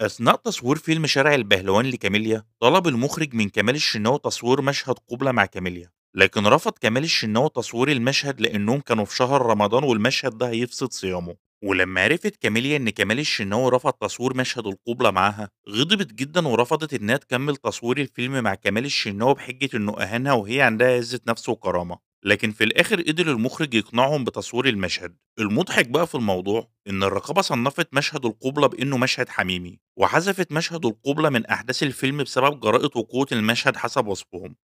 أثناء تصوير فيلم شارع البهلوان لكاميليا طلب المخرج من كمال الشناوي تصوير مشهد قبلة مع كاميليا لكن رفض كمال الشناوي تصوير المشهد لأنهم كانوا في شهر رمضان والمشهد ده هيفسد صيامه ولما عرفت كاميليا ان كمال الشناوي رفض تصوير مشهد القبلة معاها غضبت جدا ورفضت انها تكمل تصوير الفيلم مع كمال الشناوي بحجة انه اهانها وهي عندها عزة نفس وكرامة لكن في الآخر قدر المخرج يقنعهم بتصوير المشهد المضحك بقى في الموضوع إن الرقابة صنفت مشهد القبلة بإنه مشهد حميمي وحذفت مشهد القبلة من أحداث الفيلم بسبب جرائة وقوة المشهد حسب وصفهم